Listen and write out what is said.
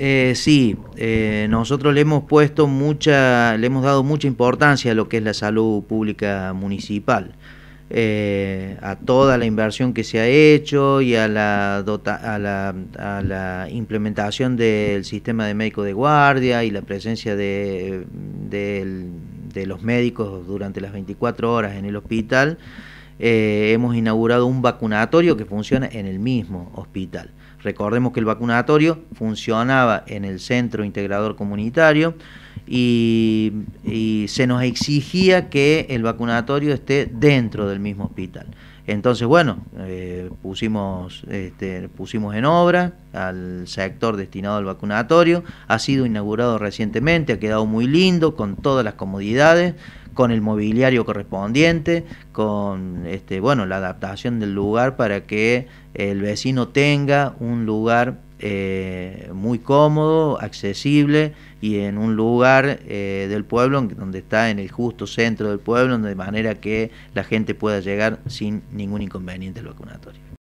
Eh, sí, eh, nosotros le hemos puesto mucha, le hemos dado mucha importancia a lo que es la salud pública municipal, eh, a toda la inversión que se ha hecho y a la, implementación del sistema de médico de guardia y la presencia de, de los médicos durante las 24 horas en el hospital. Eh, hemos inaugurado un vacunatorio que funciona en el mismo hospital. Recordemos que el vacunatorio funcionaba en el centro integrador comunitario y, se nos exigía que el vacunatorio esté dentro del mismo hospital. Entonces, bueno, eh, pusimos, este, pusimos en obra al sector destinado al vacunatorio, ha sido inaugurado recientemente, ha quedado muy lindo, con todas las comodidades, con el mobiliario correspondiente, con este, bueno, la adaptación del lugar para que el vecino tenga un lugar eh, muy cómodo, accesible y en un lugar eh, del pueblo donde está en el justo centro del pueblo, de manera que la gente pueda llegar sin ningún inconveniente vacunatorio.